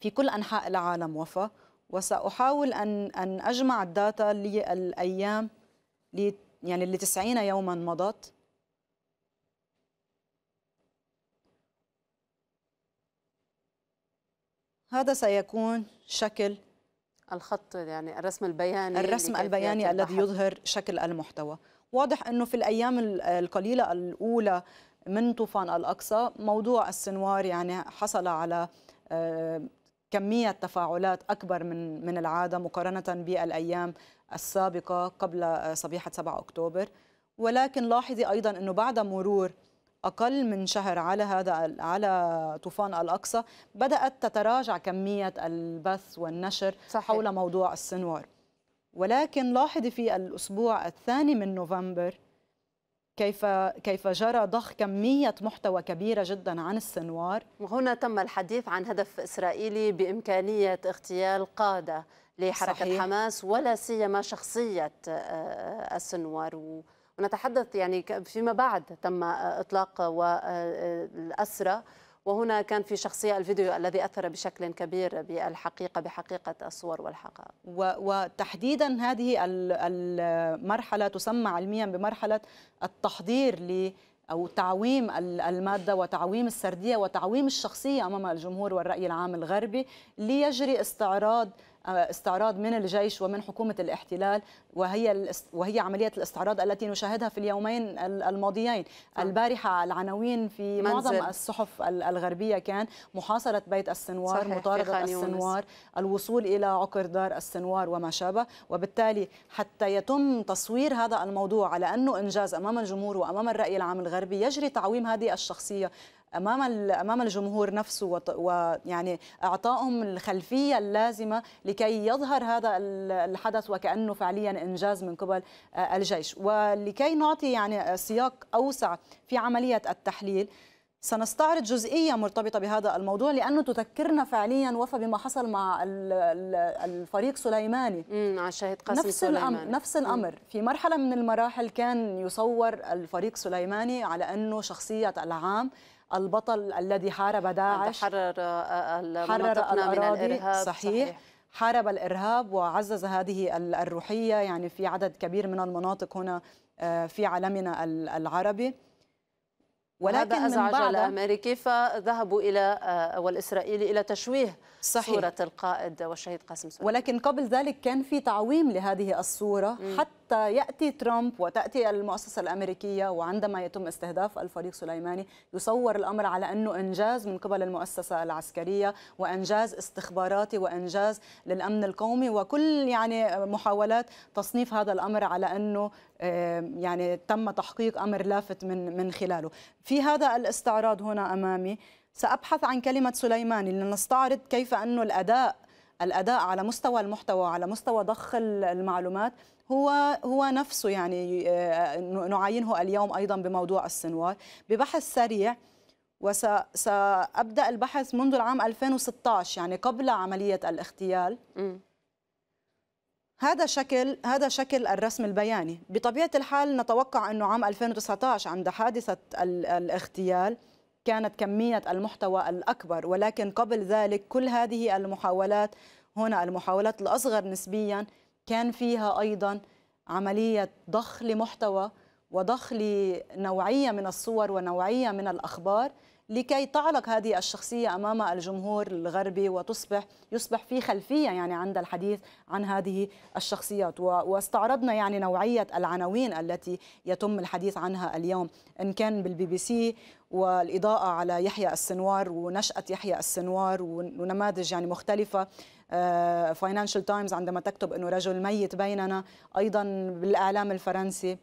في كل أنحاء العالم وفى وسأحاول أن أجمع الداتا للأيام يعني تسعين يوما مضت هذا سيكون شكل الخط يعني الرسم البياني الرسم البياني الذي يظهر شكل المحتوى واضح أنه في الأيام القليلة الأولى من طوفان الأقصى موضوع السنوار يعني حصل على آه، كمية تفاعلات أكبر من من العادة مقارنة بالأيام السابقة قبل آه، صبيحة 7 أكتوبر ولكن لاحظي أيضا أنه بعد مرور أقل من شهر على هذا على طوفان الأقصى بدأت تتراجع كمية البث والنشر صحيح. حول موضوع السنوار ولكن لاحظي في الأسبوع الثاني من نوفمبر كيف كيف جرى ضخ كميه محتوى كبيره جدا عن السنوار وهنا تم الحديث عن هدف اسرائيلي بامكانيه اغتيال قاده لحركه صحيح. حماس ولا سيما شخصيه آه، السنوار ونتحدث يعني فيما بعد تم آه، اطلاق آه، الأسرة وهنا كان في شخصية الفيديو الذي أثر بشكل كبير بالحقيقة بحقيقة الصور والحقائق وتحديدا هذه المرحلة تسمى علميا بمرحلة التحضير ل أو تعويم المادة وتعويم السردية وتعويم الشخصية أمام الجمهور والرأي العام الغربي ليجري استعراض آه، استعراض من الجيش ومن حكومة الاحتلال وهي وهي عملية الاستعراض التي نشاهدها في اليومين الماضيين البارحة العناوين في منزل. معظم الصحف الغربية كان محاصرة بيت السنوار مطاردة السنوار الوصول إلى عقر دار السنوار وما شابه وبالتالي حتى يتم تصوير هذا الموضوع على أنه إنجاز أمام الجمهور وأمام الرأي العام الغربي يجري تعويم هذه الشخصية امام امام الجمهور نفسه ويعني اعطائهم الخلفيه اللازمه لكي يظهر هذا الحدث وكانه فعليا انجاز من قبل آه، الجيش ولكي نعطي يعني سياق اوسع في عمليه التحليل سنستعرض جزئية مرتبطة بهذا الموضوع لأنه تذكرنا فعليا وفى بما حصل مع الفريق سليماني مع الشهيد قاسم نفس سليماني الأمر نفس الأمر في مرحلة من المراحل كان يصور الفريق سليماني على أنه شخصية العام البطل الذي حارب داعش حرر آه، آه، حرر من الإرهاب صحيح, صحيح. حارب الإرهاب وعزز هذه الروحية يعني في عدد كبير من المناطق هنا آه، في عالمنا العربي ولكن هذا أزعج من الأمريكي فذهبوا إلى والإسرائيلي إلى تشويه صحيح. صورة القائد والشهيد قاسم سليمان ولكن قبل ذلك كان في تعويم لهذه الصورة م. حتى حتى يأتي ترامب وتأتي المؤسسة الأمريكية وعندما يتم استهداف الفريق سليماني يصور الأمر على أنه إنجاز من قبل المؤسسة العسكرية وإنجاز استخباراتي وإنجاز للأمن القومي وكل يعني محاولات تصنيف هذا الأمر على أنه آه، يعني تم تحقيق أمر لافت من من خلاله في هذا الاستعراض هنا أمامي سأبحث عن كلمة سليماني لنستعرض كيف أنه الأداء الاداء على مستوى المحتوى على مستوى ضخ المعلومات هو هو نفسه يعني آه، نعاينه اليوم ايضا بموضوع السنوار ببحث سريع وسابدا البحث منذ العام 2016 يعني قبل عمليه الاغتيال هذا شكل هذا شكل الرسم البياني بطبيعه الحال نتوقع انه عام 2019 عند حادثه الاغتيال كانت كمية المحتوى الأكبر ولكن قبل ذلك كل هذه المحاولات هنا المحاولات الأصغر نسبيا كان فيها أيضا عملية ضخ لمحتوى وضخ لنوعية من الصور ونوعية من الأخبار لكي تعلق هذه الشخصية أمام الجمهور الغربي وتصبح يصبح في خلفية يعني عند الحديث عن هذه الشخصيات واستعرضنا يعني نوعية العناوين التي يتم الحديث عنها اليوم إن كان بالبي بي سي والإضاءة على يحيى السنوار ونشأة يحيى السنوار ونماذج يعني مختلفة فاينانشال آه، تايمز عندما تكتب أنه رجل ميت بيننا أيضا بالإعلام الفرنسي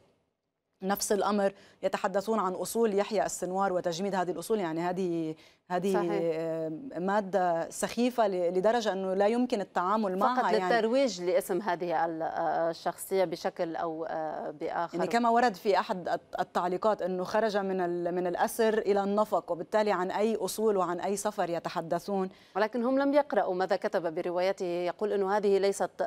نفس الامر يتحدثون عن اصول يحيى السنوار وتجميد هذه الاصول يعني هذه هذه صحيح. آه، ماده سخيفه لدرجه انه لا يمكن التعامل معها فقط يعني للترويج يعني لاسم هذه آه، الشخصيه بشكل او آه، باخر يعني كما ورد في احد التعليقات انه خرج من من الاسر الى النفق وبالتالي عن اي اصول وعن اي سفر يتحدثون ولكن هم لم يقراوا ماذا كتب بروايته يقول انه هذه ليست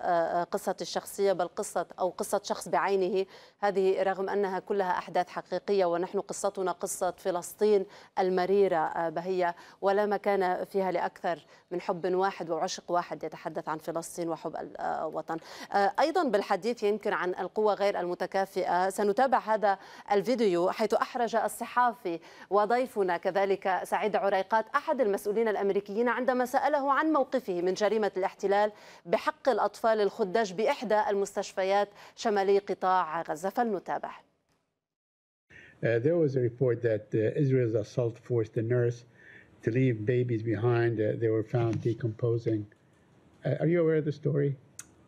قصه الشخصيه بل قصه او قصه شخص بعينه هذه رغم انها كلها أحداث حقيقية ونحن قصتنا قصة فلسطين المريرة آه، بهية ولا مكان فيها لأكثر من حب واحد وعشق واحد يتحدث عن فلسطين وحب آه، الوطن آه، أيضا بالحديث يمكن عن القوة غير المتكافئة سنتابع هذا الفيديو حيث أحرج الصحافي وضيفنا كذلك سعيد عريقات أحد المسؤولين الأمريكيين عندما سأله عن موقفه من جريمة الاحتلال بحق الأطفال الخدج بإحدى المستشفيات شمالي قطاع غزة فلنتابع Uh, there was a report that uh, Israel's assault forced a nurse to leave babies behind. Uh, they were found decomposing. are you aware of the story?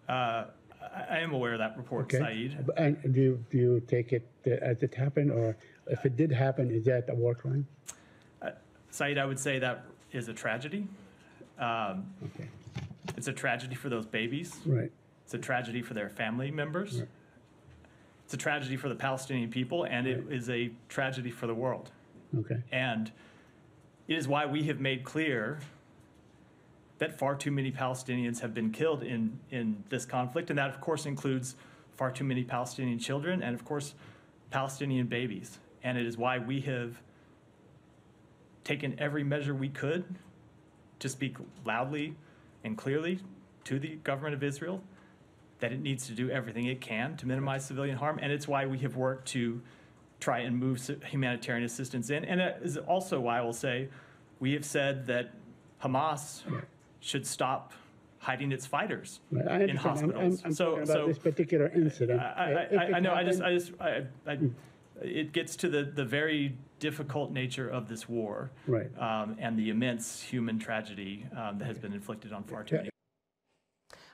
I am aware of that report, okay. Saeed. And do you, do you take it as it happened, or if it did happen, is that a war crime? Uh, Saeed, I would say that is a tragedy. Um, okay. It's a tragedy for those babies. Right. It's a tragedy for their family members. Right. It's a tragedy for the Palestinian people, and it is a tragedy for the world. Okay. And it is why we have made clear that far too many Palestinians have been killed in, in this conflict, and that, of course, includes far too many Palestinian children and, of course, Palestinian babies. And it is why we have taken every measure we could to speak loudly and clearly to the government of Israel, that it needs to do everything it can to minimize civilian harm, and it's why we have worked to try and move humanitarian assistance in. And it is also why I will say we have said that Hamas should stop hiding its fighters in hospitals. I'm, I'm, so, so this particular incident. I, I, I know. Happened, I just, I just, I, mm. it gets to the the very difficult nature of this war, right? Um, and the immense human tragedy um, that has been inflicted on far too many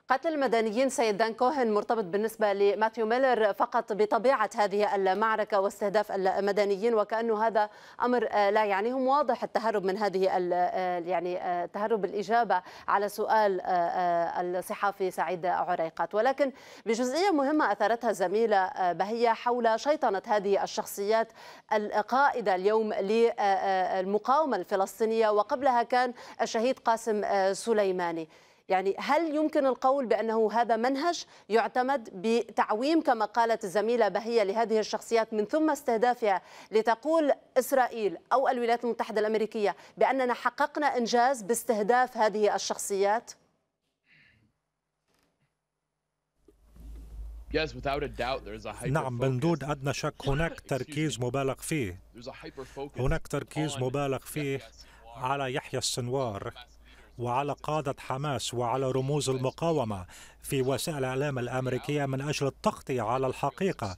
قتل المدنيين سيد دان كوهن مرتبط بالنسبة لماثيو ميلر فقط بطبيعة هذه المعركة واستهداف المدنيين وكأنه هذا أمر آه، لا يعنيهم واضح التهرب من هذه آه، يعني آه، تهرب الإجابة على سؤال الصحافي سعيد عريقات ولكن بجزئية مهمة أثارتها الزميلة بهية حول شيطنة هذه الشخصيات القائدة اليوم للمقاومة الفلسطينية وقبلها كان الشهيد قاسم سليماني يعني هل يمكن القول بأنه هذا منهج يعتمد بتعويم كما قالت الزميلة بهية لهذه الشخصيات من ثم استهدافها لتقول إسرائيل أو الولايات المتحدة الأمريكية بأننا حققنا إنجاز باستهداف هذه الشخصيات؟ نعم من دون أدنى شك هناك تركيز مبالغ فيه هناك تركيز مبالغ فيه على يحيى السنوار وعلى قادة حماس وعلى رموز المقاومة في وسائل الإعلام الأمريكية من أجل التغطية على الحقيقة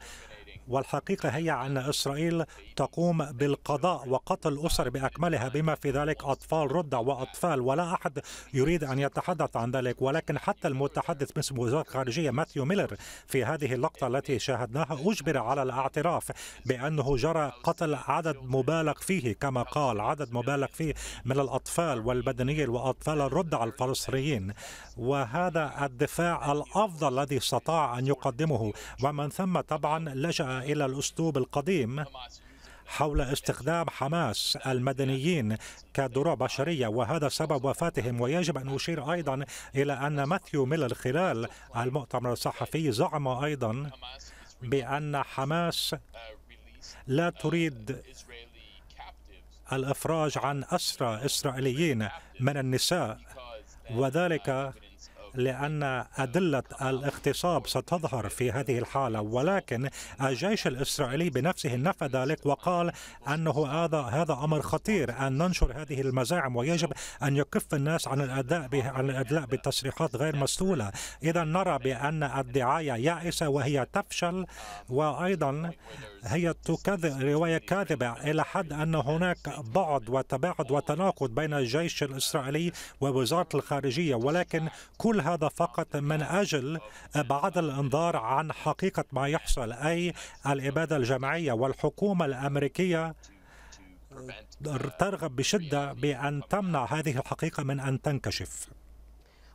والحقيقة هي أن إسرائيل تقوم بالقضاء وقتل أسر بأكملها بما في ذلك أطفال ردع وأطفال ولا أحد يريد أن يتحدث عن ذلك ولكن حتى المتحدث باسم وزارة الخارجية ماثيو ميلر في هذه اللقطة التي شاهدناها أجبر على الاعتراف بأنه جرى قتل عدد مبالغ فيه كما قال عدد مبالغ فيه من الأطفال والبدنيين وأطفال الردع الفلسطينيين وهذا الدفاع الافضل الذي استطاع ان يقدمه ومن ثم طبعا لجا الى الاسلوب القديم حول استخدام حماس المدنيين كدروع بشرية وهذا سبب وفاتهم ويجب أن أشير أيضا إلى أن ماثيو ميلر خلال المؤتمر الصحفي زعم أيضا بأن حماس لا تريد الإفراج عن أسرى إسرائيليين من النساء وذلك لأن أدلة الاغتصاب ستظهر في هذه الحالة ولكن الجيش الإسرائيلي بنفسه نفى ذلك وقال أنه هذا هذا أمر خطير أن ننشر هذه المزاعم ويجب أن يكف الناس عن الأداء عن الأدلاء بتصريحات غير مسؤولة إذا نرى بأن الدعاية يائسة وهي تفشل وأيضا هي تكذب رواية كاذبة إلى حد أن هناك بعد وتباعد وتناقض بين الجيش الإسرائيلي ووزارة الخارجية ولكن كل هذا فقط من أجل بعد الانظار عن حقيقة ما يحصل أي الإبادة الجماعية والحكومة الأمريكية ترغب بشدة بأن تمنع هذه الحقيقة من أن تنكشف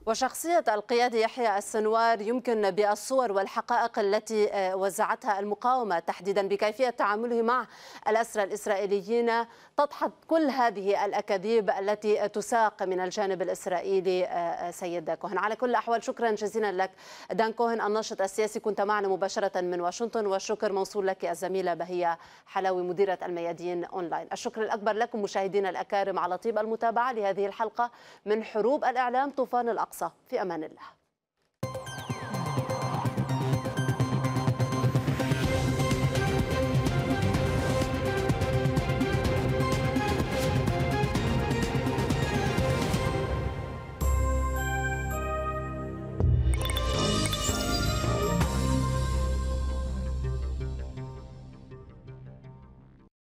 وشخصية القيادة يحيى السنوار يمكن بالصور والحقائق التي آه، وزعتها المقاومة تحديدا بكيفية تعامله مع الأسرى الإسرائيليين تضحك كل هذه الأكاذيب التي تساق من الجانب الإسرائيلي آه، آه، سيد كوهن على كل الأحوال شكرا جزيلا لك دان كوهن الناشط السياسي كنت معنا مباشرة من واشنطن والشكر موصول لك الزميلة بهية حلاوي مديرة الميادين أونلاين الشكر الأكبر لكم مشاهدينا الأكارم على طيب المتابعة لهذه الحلقة من حروب الإعلام طوفان الأقصى في أمان الله